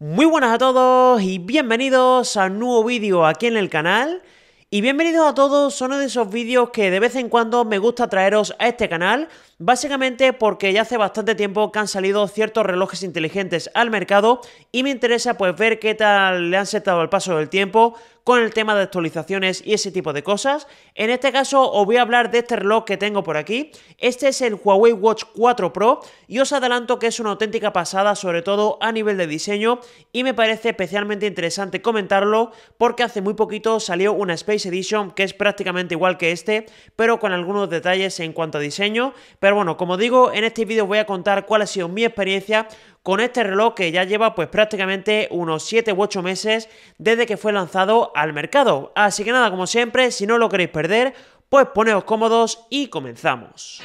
Muy buenas a todos y bienvenidos a un nuevo vídeo aquí en el canal. Y bienvenidos a todos, uno de esos vídeos que de vez en cuando me gusta traeros a este canal, básicamente porque ya hace bastante tiempo que han salido ciertos relojes inteligentes al mercado y me interesa pues ver qué tal le han sentado al paso del tiempo, con el tema de actualizaciones y ese tipo de cosas. En este caso os voy a hablar de este reloj que tengo por aquí. Este es el Huawei Watch 4 Pro y os adelanto que es una auténtica pasada, sobre todo a nivel de diseño y me parece especialmente interesante comentarlo porque hace muy poquito salió una Space Edition que es prácticamente igual que este, pero con algunos detalles en cuanto a diseño. Pero bueno, como digo, en este vídeo voy a contar cuál ha sido mi experiencia con este reloj que ya lleva pues prácticamente unos 7 u 8 meses desde que fue lanzado al mercado. Así que nada, como siempre, si no lo queréis perder, pues poneos cómodos y comenzamos.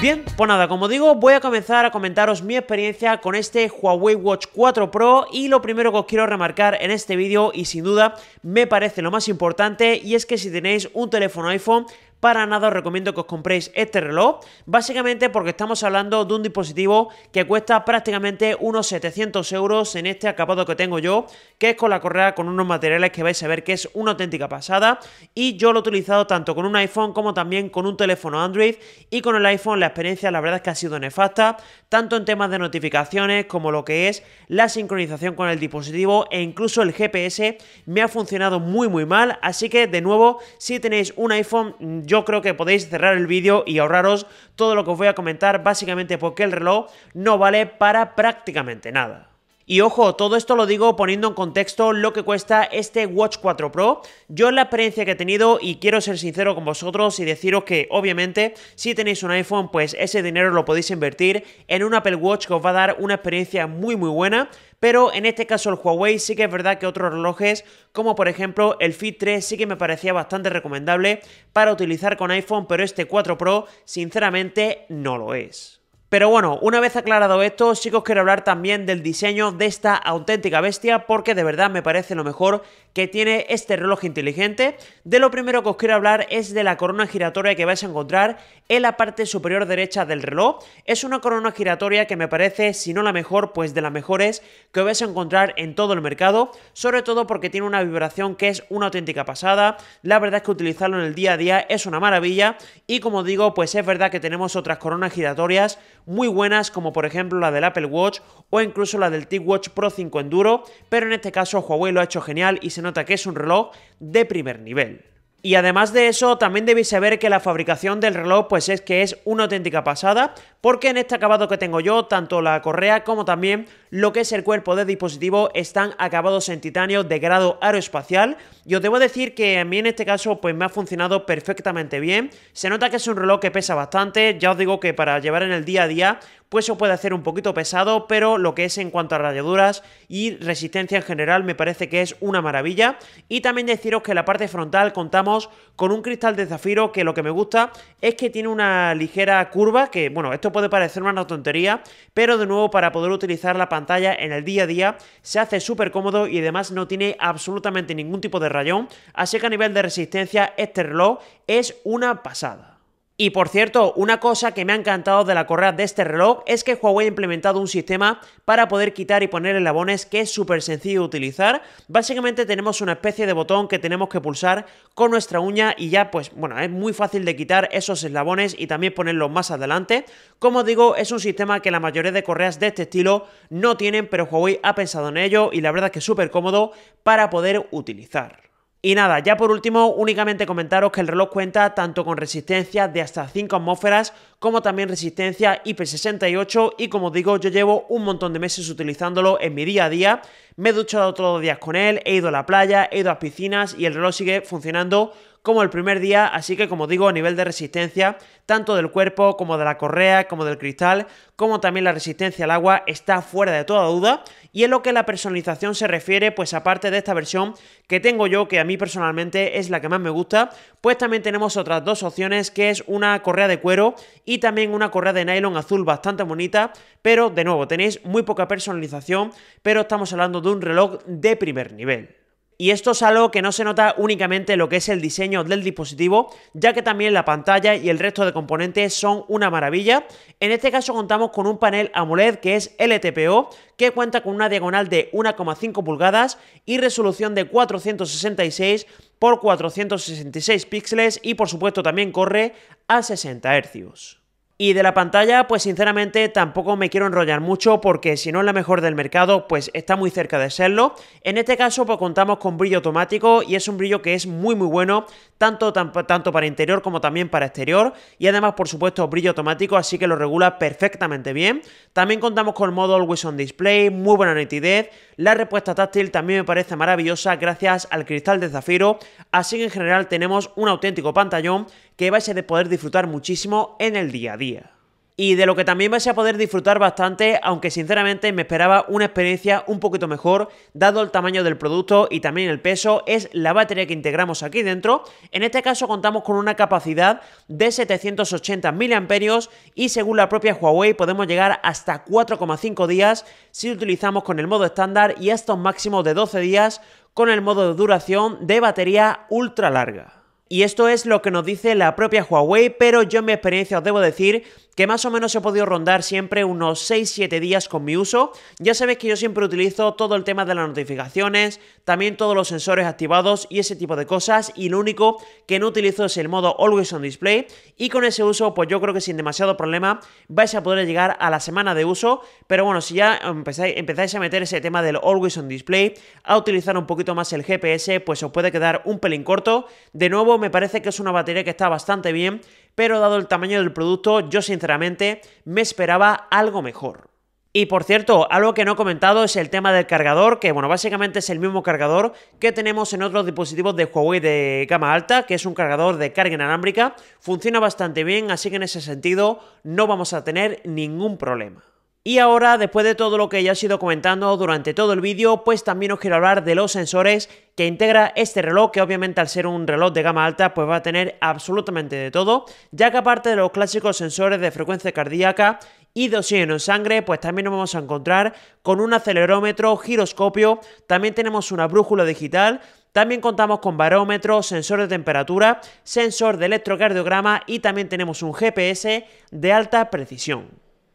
Bien, pues nada, como digo, voy a comenzar a comentaros mi experiencia con este Huawei Watch 4 Pro y lo primero que os quiero remarcar en este vídeo y sin duda me parece lo más importante y es que si tenéis un teléfono iPhone para nada os recomiendo que os compréis este reloj, básicamente porque estamos hablando de un dispositivo que cuesta prácticamente unos 700 euros en este acabado que tengo yo, que es con la correa con unos materiales que vais a ver que es una auténtica pasada y yo lo he utilizado tanto con un iPhone como también con un teléfono Android y con el iPhone la experiencia la verdad es que ha sido nefasta, tanto en temas de notificaciones como lo que es la sincronización con el dispositivo e incluso el GPS me ha funcionado muy muy mal, así que de nuevo si tenéis un iPhone yo creo que podéis cerrar el vídeo y ahorraros todo lo que os voy a comentar básicamente porque el reloj no vale para prácticamente nada. Y ojo, todo esto lo digo poniendo en contexto lo que cuesta este Watch 4 Pro. Yo la experiencia que he tenido, y quiero ser sincero con vosotros y deciros que obviamente si tenéis un iPhone, pues ese dinero lo podéis invertir en un Apple Watch que os va a dar una experiencia muy muy buena. Pero en este caso el Huawei sí que es verdad que otros relojes, como por ejemplo el Fit 3, sí que me parecía bastante recomendable para utilizar con iPhone, pero este 4 Pro sinceramente no lo es. Pero bueno, una vez aclarado esto, chicos, quiero hablar también del diseño de esta auténtica bestia porque de verdad me parece lo mejor que tiene este reloj inteligente. De lo primero que os quiero hablar es de la corona giratoria que vais a encontrar en la parte superior derecha del reloj. Es una corona giratoria que me parece, si no la mejor, pues de las mejores que vais a encontrar en todo el mercado, sobre todo porque tiene una vibración que es una auténtica pasada. La verdad es que utilizarlo en el día a día es una maravilla y como digo, pues es verdad que tenemos otras coronas giratorias muy buenas como por ejemplo la del Apple Watch o incluso la del TicWatch watch Pro 5 Enduro, pero en este caso Huawei lo ha hecho genial y se se nota que es un reloj de primer nivel. Y además de eso, también debéis saber que la fabricación del reloj pues es que es una auténtica pasada, porque en este acabado que tengo yo, tanto la correa como también lo que es el cuerpo del dispositivo están acabados en titanio de grado aeroespacial. Y os debo decir que a mí en este caso pues me ha funcionado perfectamente bien. Se nota que es un reloj que pesa bastante, ya os digo que para llevar en el día a día pues eso puede hacer un poquito pesado, pero lo que es en cuanto a rayaduras y resistencia en general me parece que es una maravilla. Y también deciros que en la parte frontal contamos con un cristal de zafiro que lo que me gusta es que tiene una ligera curva, que bueno, esto puede parecer una tontería, pero de nuevo para poder utilizar la pantalla en el día a día se hace súper cómodo y además no tiene absolutamente ningún tipo de rayón, así que a nivel de resistencia este reloj es una pasada. Y por cierto, una cosa que me ha encantado de la correa de este reloj es que Huawei ha implementado un sistema para poder quitar y poner eslabones que es súper sencillo de utilizar. Básicamente tenemos una especie de botón que tenemos que pulsar con nuestra uña y ya pues bueno, es muy fácil de quitar esos eslabones y también ponerlos más adelante. Como digo, es un sistema que la mayoría de correas de este estilo no tienen, pero Huawei ha pensado en ello y la verdad es que es súper cómodo para poder utilizar. Y nada, ya por último, únicamente comentaros que el reloj cuenta tanto con resistencia de hasta 5 atmósferas como también resistencia IP68 y como digo, yo llevo un montón de meses utilizándolo en mi día a día, me he duchado todos los días con él, he ido a la playa, he ido a piscinas y el reloj sigue funcionando como el primer día, así que como digo, a nivel de resistencia, tanto del cuerpo como de la correa, como del cristal, como también la resistencia al agua, está fuera de toda duda. Y en lo que la personalización se refiere, pues aparte de esta versión que tengo yo, que a mí personalmente es la que más me gusta, pues también tenemos otras dos opciones, que es una correa de cuero y también una correa de nylon azul bastante bonita, pero de nuevo, tenéis muy poca personalización, pero estamos hablando de un reloj de primer nivel. Y esto es algo que no se nota únicamente lo que es el diseño del dispositivo, ya que también la pantalla y el resto de componentes son una maravilla. En este caso contamos con un panel AMOLED que es LTPO, que cuenta con una diagonal de 1,5 pulgadas y resolución de 466 por 466 píxeles y por supuesto también corre a 60 Hz. Y de la pantalla, pues sinceramente tampoco me quiero enrollar mucho porque si no es la mejor del mercado, pues está muy cerca de serlo. En este caso, pues contamos con brillo automático y es un brillo que es muy muy bueno, tanto, tanto para interior como también para exterior. Y además, por supuesto, brillo automático, así que lo regula perfectamente bien. También contamos con modo Always on Display, muy buena nitidez. La respuesta táctil también me parece maravillosa gracias al cristal de zafiro. Así que en general tenemos un auténtico pantallón que vais a poder disfrutar muchísimo en el día a día. Y de lo que también vais a poder disfrutar bastante, aunque sinceramente me esperaba una experiencia un poquito mejor, dado el tamaño del producto y también el peso, es la batería que integramos aquí dentro. En este caso contamos con una capacidad de 780 mAh y según la propia Huawei podemos llegar hasta 4,5 días si utilizamos con el modo estándar y hasta un máximo de 12 días con el modo de duración de batería ultra larga. Y esto es lo que nos dice la propia Huawei, pero yo en mi experiencia os debo decir que más o menos he podido rondar siempre unos 6-7 días con mi uso. Ya sabéis que yo siempre utilizo todo el tema de las notificaciones, también todos los sensores activados y ese tipo de cosas, y lo único que no utilizo es el modo Always on Display, y con ese uso pues yo creo que sin demasiado problema vais a poder llegar a la semana de uso, pero bueno, si ya empezáis, a meter ese tema del Always on Display, a utilizar un poquito más el GPS, pues os puede quedar un pelín corto. De nuevo, me parece que es una batería que está bastante bien, pero dado el tamaño del producto, yo sinceramente me esperaba algo mejor. Y por cierto, algo que no he comentado es el tema del cargador, que bueno, básicamente es el mismo cargador que tenemos en otros dispositivos de Huawei de gama alta, que es un cargador de carga inalámbrica, funciona bastante bien, así que en ese sentido no vamos a tener ningún problema. Y ahora, después de todo lo que ya he sido comentando durante todo el vídeo, pues también os quiero hablar de los sensores que integra este reloj, que obviamente al ser un reloj de gama alta, pues va a tener absolutamente de todo, ya que aparte de los clásicos sensores de frecuencia cardíaca y de oxígeno en sangre, pues también nos vamos a encontrar con un acelerómetro, giroscopio, también tenemos una brújula digital, también contamos con barómetro, sensor de temperatura, sensor de electrocardiograma y también tenemos un GPS de alta precisión.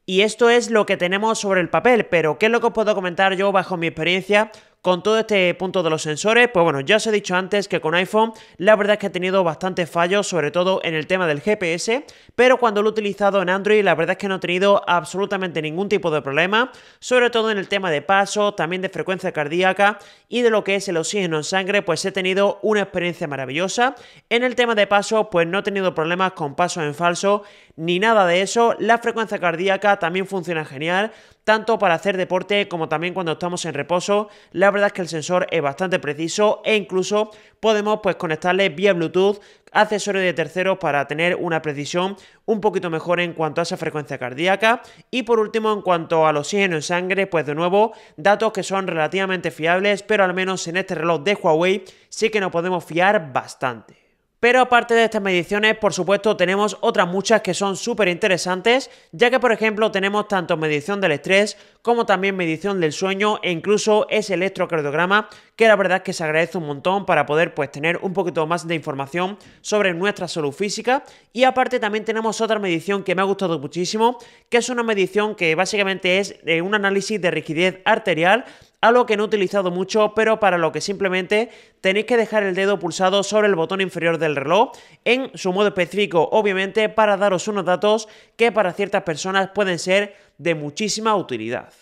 Y esto es lo que tenemos sobre el papel, pero ¿qué es lo que os puedo comentar yo bajo mi experiencia con todo este punto de los sensores, pues bueno, ya os he dicho antes que con iPhone la verdad es que he tenido bastantes fallos, sobre todo en el tema del GPS, pero cuando lo he utilizado en Android la verdad es que no he tenido absolutamente ningún tipo de problema, sobre todo en el tema de paso, también de frecuencia cardíaca y de lo que es el oxígeno en sangre, pues he tenido una experiencia maravillosa. En el tema de paso, pues no he tenido problemas con pasos en falso ni nada de eso, la frecuencia cardíaca también funciona genial, tanto para hacer deporte como también cuando estamos en reposo. La verdad es que el sensor es bastante preciso e incluso podemos pues conectarle vía Bluetooth accesorios de terceros para tener una precisión un poquito mejor en cuanto a esa frecuencia cardíaca. Y por último, en cuanto al oxígeno en sangre, pues de nuevo, datos que son relativamente fiables, pero al menos en este reloj de Huawei sí que nos podemos fiar bastante. Pero aparte de estas mediciones, por supuesto, tenemos otras muchas que son súper interesantes, ya que, por ejemplo, tenemos tanto medición del estrés como también medición del sueño e incluso ese electrocardiograma, que la verdad es que se agradece un montón para poder pues, tener un poquito más de información sobre nuestra salud física. Y aparte también tenemos otra medición que me ha gustado muchísimo, que es una medición que básicamente es un análisis de rigidez arterial algo que no he utilizado mucho, pero para lo que simplemente tenéis que dejar el dedo pulsado sobre el botón inferior del reloj, en su modo específico, obviamente, para daros unos datos que para ciertas personas pueden ser de muchísima utilidad.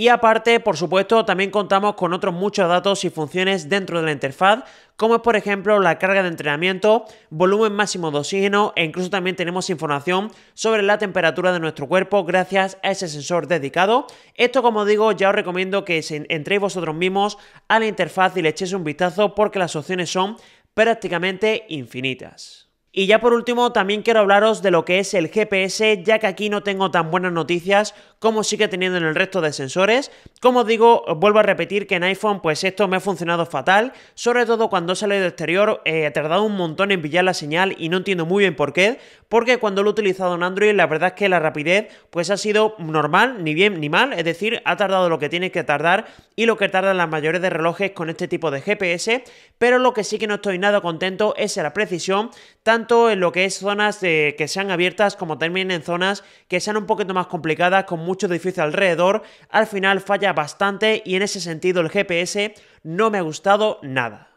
Y aparte, por supuesto, también contamos con otros muchos datos y funciones dentro de la interfaz, como es por ejemplo la carga de entrenamiento, volumen máximo de oxígeno e incluso también tenemos información sobre la temperatura de nuestro cuerpo gracias a ese sensor dedicado. Esto, como digo, ya os recomiendo que entréis vosotros mismos a la interfaz y le echéis un vistazo porque las opciones son prácticamente infinitas. Y ya por último, también quiero hablaros de lo que es el GPS, ya que aquí no tengo tan buenas noticias como sigue teniendo en el resto de sensores. Como os digo, vuelvo a repetir que en iPhone pues esto me ha funcionado fatal, sobre todo cuando sale de exterior eh, he tardado un montón en pillar la señal y no entiendo muy bien por qué, porque cuando lo he utilizado en Android la verdad es que la rapidez pues ha sido normal, ni bien ni mal, es decir, ha tardado lo que tiene que tardar y lo que tardan las mayores de relojes con este tipo de GPS, pero lo que sí que no estoy nada contento es la precisión, en lo que es zonas eh, que sean abiertas como también en zonas que sean un poquito más complicadas con mucho edificio alrededor, al final falla bastante y en ese sentido el GPS no me ha gustado nada.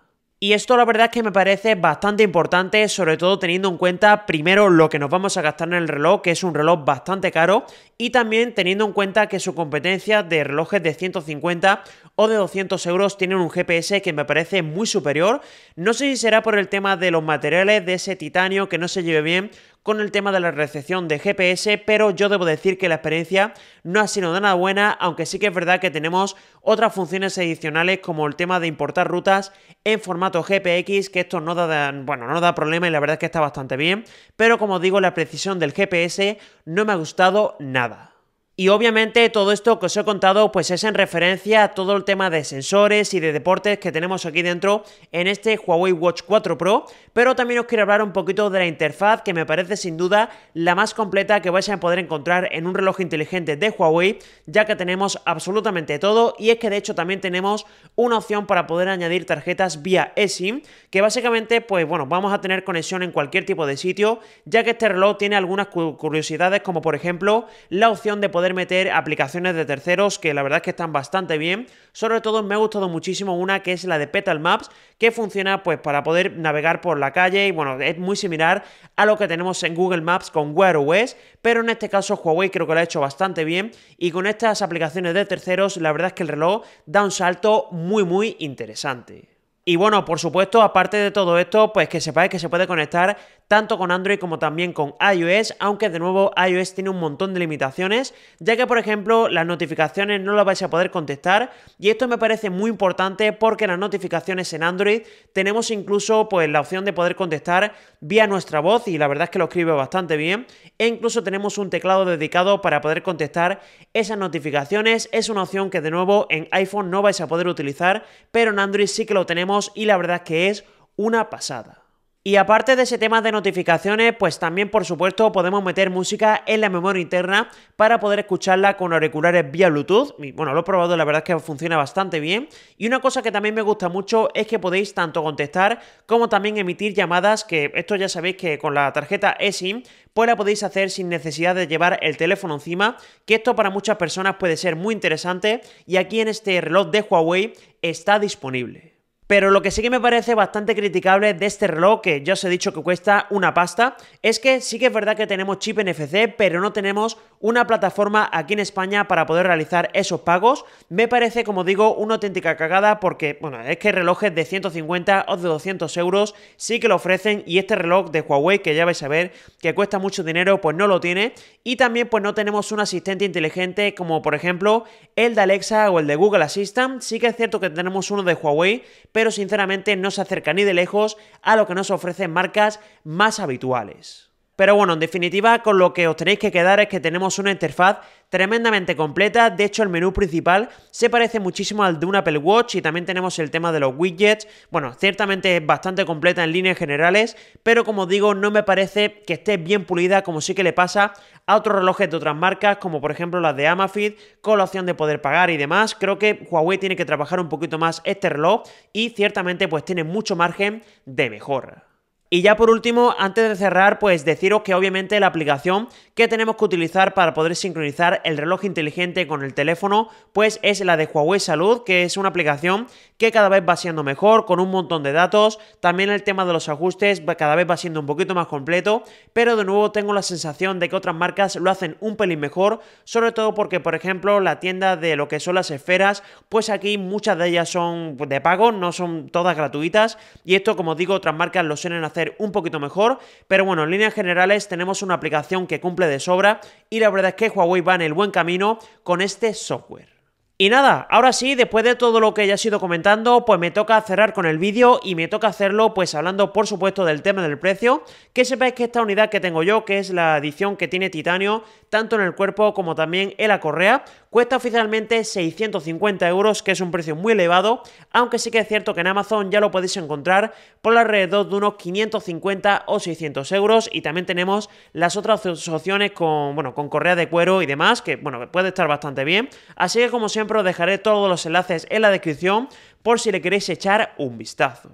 Y esto la verdad es que me parece bastante importante, sobre todo teniendo en cuenta primero lo que nos vamos a gastar en el reloj, que es un reloj bastante caro, y también teniendo en cuenta que su competencia de relojes de 150 o de 200 euros tienen un GPS que me parece muy superior. No sé si será por el tema de los materiales, de ese titanio que no se lleve bien, con el tema de la recepción de GPS, pero yo debo decir que la experiencia no ha sido nada buena, aunque sí que es verdad que tenemos otras funciones adicionales como el tema de importar rutas en formato GPX, que esto no da, bueno, no da problema y la verdad es que está bastante bien, pero como digo, la precisión del GPS no me ha gustado nada. Y obviamente todo esto que os he contado pues es en referencia a todo el tema de sensores y de deportes que tenemos aquí dentro en este Huawei Watch 4 Pro, pero también os quiero hablar un poquito de la interfaz que me parece sin duda la más completa que vais a poder encontrar en un reloj inteligente de Huawei, ya que tenemos absolutamente todo y es que de hecho también tenemos una opción para poder añadir tarjetas vía eSIM, que básicamente pues bueno, vamos a tener conexión en cualquier tipo de sitio, ya que este reloj tiene algunas curiosidades como por ejemplo la opción de poder meter aplicaciones de terceros que la verdad es que están bastante bien. Sobre todo me ha gustado muchísimo una que es la de Petal Maps, que funciona pues para poder navegar por la calle y bueno, es muy similar a lo que tenemos en Google Maps con Wear OS, pero en este caso Huawei creo que lo ha hecho bastante bien y con estas aplicaciones de terceros la verdad es que el reloj da un salto muy muy interesante. Y bueno, por supuesto, aparte de todo esto, pues que sepáis que se puede conectar tanto con Android como también con iOS, aunque de nuevo iOS tiene un montón de limitaciones, ya que por ejemplo las notificaciones no las vais a poder contestar y esto me parece muy importante porque las notificaciones en Android tenemos incluso pues la opción de poder contestar vía nuestra voz y la verdad es que lo escribe bastante bien e incluso tenemos un teclado dedicado para poder contestar esas notificaciones, es una opción que de nuevo en iPhone no vais a poder utilizar, pero en Android sí que lo tenemos y la verdad es que es una pasada. Y aparte de ese tema de notificaciones, pues también por supuesto podemos meter música en la memoria interna para poder escucharla con auriculares vía Bluetooth. bueno, lo he probado, la verdad es que funciona bastante bien. Y una cosa que también me gusta mucho es que podéis tanto contestar como también emitir llamadas, que esto ya sabéis que con la tarjeta eSIM pues la podéis hacer sin necesidad de llevar el teléfono encima, que esto para muchas personas puede ser muy interesante y aquí en este reloj de Huawei está disponible. Pero lo que sí que me parece bastante criticable de este reloj, que ya os he dicho que cuesta una pasta, es que sí que es verdad que tenemos chip NFC, pero no tenemos una plataforma aquí en España para poder realizar esos pagos. Me parece, como digo, una auténtica cagada porque, bueno, es que relojes de 150 o de 200 euros sí que lo ofrecen y este reloj de Huawei, que ya vais a ver, que cuesta mucho dinero, pues no lo tiene. Y también pues no tenemos un asistente inteligente como por ejemplo el de Alexa o el de Google Assistant. Sí que es cierto que tenemos uno de Huawei, pero sinceramente no se acerca ni de lejos a lo que nos ofrecen marcas más habituales. Pero bueno, en definitiva, con lo que os tenéis que quedar es que tenemos una interfaz tremendamente completa. De hecho, el menú principal se parece muchísimo al de un Apple Watch y también tenemos el tema de los widgets. Bueno, ciertamente es bastante completa en líneas generales, pero como digo, no me parece que esté bien pulida como sí que le pasa a otros relojes de otras marcas, como por ejemplo las de Amafit, con la opción de poder pagar y demás. Creo que Huawei tiene que trabajar un poquito más este reloj y ciertamente pues tiene mucho margen de mejora. Y ya por último, antes de cerrar, pues deciros que obviamente la aplicación que tenemos que utilizar para poder sincronizar el reloj inteligente con el teléfono, pues es la de Huawei Salud, que es una aplicación que cada vez va siendo mejor, con un montón de datos. También el tema de los ajustes cada vez va siendo un poquito más completo, pero de nuevo tengo la sensación de que otras marcas lo hacen un pelín mejor, sobre todo porque, por ejemplo, la tienda de lo que son las esferas, pues aquí muchas de ellas son de pago, no son todas gratuitas, y esto, como digo, otras marcas lo suelen hacer un poquito mejor, pero bueno, en líneas generales tenemos una aplicación que cumple de sobra y la verdad es que Huawei va en el buen camino con este software. Y nada, ahora sí, después de todo lo que ya he sido comentando, pues me toca cerrar con el vídeo y me toca hacerlo pues hablando por supuesto del tema del precio, que sepáis que esta unidad que tengo yo, que es la edición que tiene titanio, tanto en el cuerpo como también en la correa, Cuesta oficialmente 650 euros, que es un precio muy elevado, aunque sí que es cierto que en Amazon ya lo podéis encontrar por alrededor de unos 550 o 600 euros y también tenemos las otras opciones con, bueno, con correa de cuero y demás, que bueno, puede estar bastante bien. Así que como siempre os dejaré todos los enlaces en la descripción por si le queréis echar un vistazo.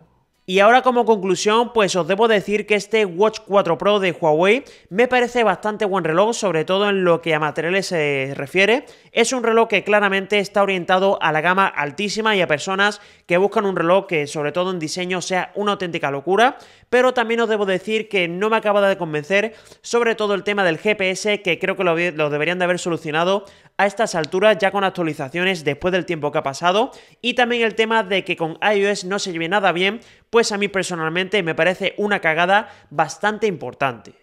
Y ahora como conclusión, pues os debo decir que este Watch 4 Pro de Huawei me parece bastante buen reloj, sobre todo en lo que a materiales se refiere. Es un reloj que claramente está orientado a la gama altísima y a personas que buscan un reloj que sobre todo en diseño sea una auténtica locura, pero también os debo decir que no me acaba de convencer sobre todo el tema del GPS, que creo que lo, lo deberían de haber solucionado a estas alturas ya con actualizaciones después del tiempo que ha pasado y también el tema de que con iOS no se lleve nada bien, pues a mí personalmente me parece una cagada bastante importante.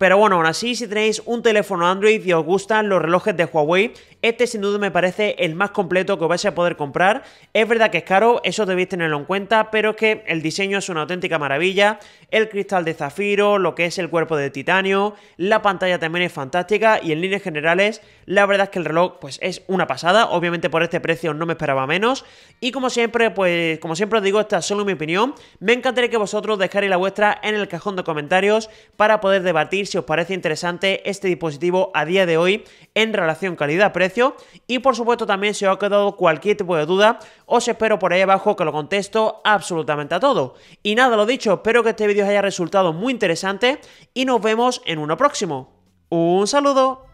Pero bueno, aún así, si tenéis un teléfono Android y os gustan los relojes de Huawei, este sin duda me parece el más completo que vais a poder comprar. Es verdad que es caro, eso debéis tenerlo en cuenta, pero es que el diseño es una auténtica maravilla. El cristal de zafiro, lo que es el cuerpo de titanio, la pantalla también es fantástica y en líneas generales, la verdad es que el reloj pues es una pasada. Obviamente por este precio no me esperaba menos. Y como siempre, pues como siempre os digo, esta es solo mi opinión. Me encantaría que vosotros dejarais la vuestra en el cajón de comentarios para poder debatir si os parece interesante este dispositivo a día de hoy en relación calidad-precio. Y por supuesto también si os ha quedado cualquier tipo de duda, os espero por ahí abajo que lo contesto absolutamente a todo. Y nada, lo dicho, espero que este vídeo os haya resultado muy interesante y nos vemos en uno próximo. Un saludo.